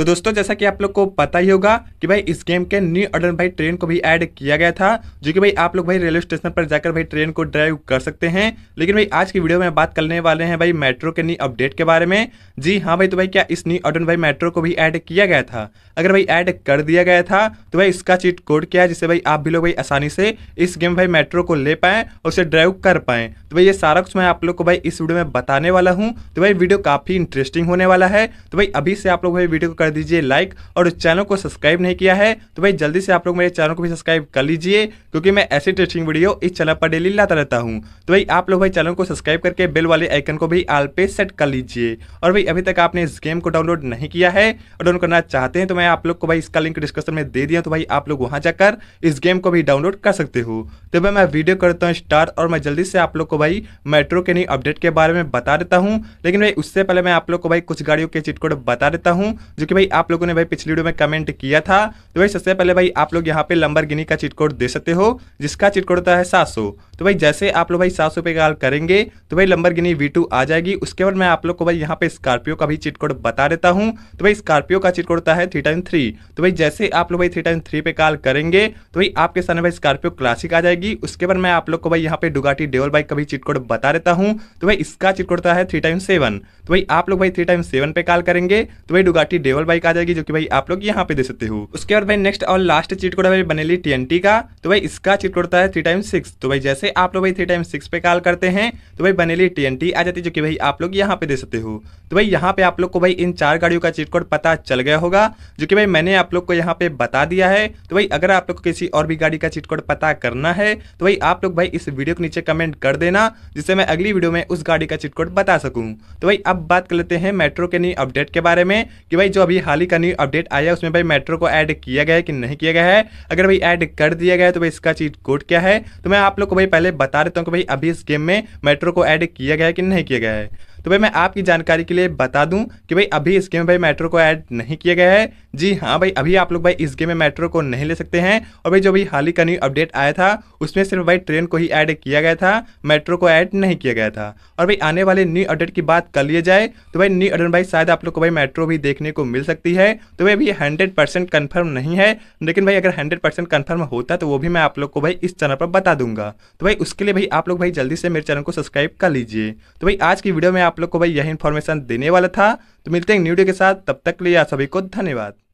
तो दोस्तों जैसा कि आप लोग को पता ही होगा कि भाई इस गेम के न्यू ऑर्डर भाई ट्रेन को भी ऐड किया गया था जो कि भाई आप लोग भाई रेलवे स्टेशन पर जाकर भाई ट्रेन को ड्राइव कर सकते हैं लेकिन भाई आज की वीडियो में बात करने वाले हैं भाई मेट्रो के न्यू अपडेट के बारे में जी हाँ भाई तो भाई क्या इस न्यू ऑर्डर भाई मेट्रो को भी ऐड किया गया था अगर भाई ऐड कर दिया गया था तो भाई इसका चीट कोड क्या है जिससे भाई आप भी लोग भाई आसानी से इस गेम भाई मेट्रो को ले पाएँ और उसे ड्राइव कर पाएँ तो भाई ये सारा कुछ मैं आप लोग को भाई इस वीडियो में बताने वाला हूँ तो भाई वीडियो काफ़ी इंटरेस्टिंग होने वाला है तो भाई अभी से आप लोग भाई वीडियो को कर दीजिए लाइक और चैनल को सब्सक्राइब नहीं किया है तो भाई जल्दी से आप लोग मेरे चैनल को भी सब्सक्राइब कर लीजिए क्योंकि मैं ऐसी इंटरेस्टिंग वीडियो इस चैनल पर डेली लाता रहता हूँ तो भाई आप लोग भाई चैनल को सब्सक्राइब करके बिल वाले आइकन को भी आल पे सेट कर लीजिए और भाई अभी तक आपने इस गेम को डाउनलोड नहीं किया है और डाउनलोड करना चाहते हैं तो मैं आप लोग को भाई इसका लिंक डिस्क्रिप्शन में दे दिया तो भाई आप लोग वहाँ जाकर इस गेम को भी डाउनलोड कर सकते हो तो भाई मैं वीडियो करता हूँ स्टार्ट और मैं जल्दी से आप लोग को भाई मेट्रो के नई अपडेट के बारे में बता देता हूँ लेकिन भाई उससे पहले मैं आप लोग को भाई कुछ गाड़ियों के चिटकोड बता देता हूँ जो क्योंकि भाई आप लोगों ने भाई पिछली वीडियो में कमेंट किया था तो भाई सबसे पहले भाई आप लोग यहाँ पे लंबर गिनी का चिटकोड दे सकते हो जिसका चिटकोड होता है सात तो भाई जैसे आप लोग भाई सात का हाल करेंगे तो भाई लंबर गिनी वी आ जाएगी उसके बाद मैं आप लोग को भाई यहाँ पे स्कॉर्पियो का भी चिटकोड बता देता हूँ तो भाई स्कॉर्पियो का चिटकोड होता है थ्री टाइम थ्री तो भाई जैसे आप लोग भाई थ्री टाइम थ्री पे कॉल करेंगे तो भाई आपके सामने भाई स्कॉर्पियो क्लासिक आ जाएगी उसके बाद मैं आप लोग को भाई यहाँ पे डुगाटी डेवल बाइक का भी चिटकोड बता देता हूँ तो भाई इसका चिट होता है थ्री टाइम सेवन तो भाई आप लोग भाई थ्री टाइम सेवन पे कॉल करेंगे तो भाई डुगाटी डेवल डबल बाइक आ जाएगी जो कि भाई आप लोग यहाँ पे दे सकते हो उसके बाद भाई नेक्स्ट और लास्ट चीट कोड है ली टी का तो भाई इसका चीट कोड होता है थ्री टाइम सिक्स तो भाई जैसे आप लोग भाई थ्री टाइम सिक्स पे कॉल करते हैं तो भाई बनेली टी आ जाती है जो कि भाई आप लोग यहाँ पे दे सकते हो तो भाई यहाँ पे आप लोग को भाई इन चार गाड़ियों का चीट कोड पता चल गया होगा जो कि भाई मैंने आप लोग को यहाँ पे बता दिया है तो भाई अगर आप लोग को किसी और भी गाड़ी का चीट कोड पता करना है तो भाई आप लोग भाई इस वीडियो के नीचे कमेंट कर देना जिससे मैं अगली वीडियो में उस गाड़ी का चीट कोड बता सकूं तो भाई अब बात कर लेते हैं मेट्रो के नई अपडेट के बारे में कि भाई जो अभी हाल ही का न्यू अपडेट आया उसमें भाई मेट्रो को ऐड किया गया है कि नहीं किया गया है अगर भाई ऐड कर दिया गया है तो भाई इसका चीज कोड क्या है तो मैं आप लोग को भाई पहले बता देता हूँ कि भाई अभी इस गेम में मेट्रो को ऐड किया गया है कि नहीं किया गया है तो भाई मैं आपकी जानकारी के लिए बता दूं कि भाई अभी इस गेम में भाई मेट्रो को ऐड नहीं किया गया है जी हाँ भाई अभी आप लोग भाई इस गेम में मेट्रो को नहीं ले सकते हैं और भाई जो भी हाल ही का न्यू अपडेट आया था उसमें सिर्फ भाई ट्रेन को ही ऐड किया गया था मेट्रो को ऐड नहीं किया गया था और भाई आने वाले न्यू अपडेट की बात कर लिया जाए तो भाई न्यू अपडेट भाई शायद आप लोग को भाई मेट्रो भी देखने को मिल सकती है तो भाई अभी हंड्रेड परसेंट कन्फर्म नहीं है लेकिन भाई अगर हंड्रेड परसेंट कन्फर्म होता तो वो भी मैं आप लोग को भाई इस चैनल पर बता दूंगा तो भाई उसके लिए भाई आप लोग भाई जल्दी से मेरे चैनल को सब्सक्राइब कर लीजिए तो भाई आज की वीडियो में आप लोग को भाई यही इन्फॉर्मेशन देने वाला था तो मिलते हैं न्यू डे के साथ तब तक लिए आप सभी को धन्यवाद